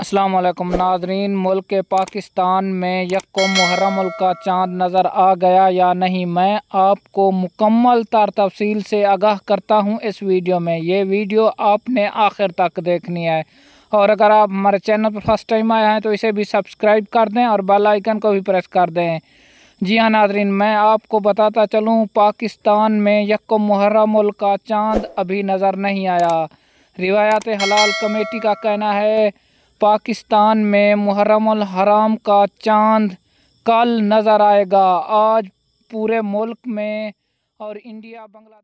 अस्सलाम वालेकुम नाजरीन मुल्क पाकिस्तान में यको मुहर्रम का चांद नज़र आ गया या नहीं मैं आपको मुकम्मल तर तफसील से आगाह करता हूँ इस वीडियो में ये वीडियो आपने आखिर तक देखनी है और अगर आप हमारे चैनल पर फर्स्ट टाइम आए हैं तो इसे भी सब्सक्राइब कर दें और बेल आइकन को भी प्रेस कर दें जी हाँ नाजरीन मैं आपको बताता चलूँ पाकिस्तान में यको मुहर्रम का चांद अभी नज़र नहीं आया रिवायात हलाल कमेटी का कहना है पाकिस्तान में मुहरम हराम का चांद कल नज़र आएगा आज पूरे मुल्क में और इंडिया बांग्लादेश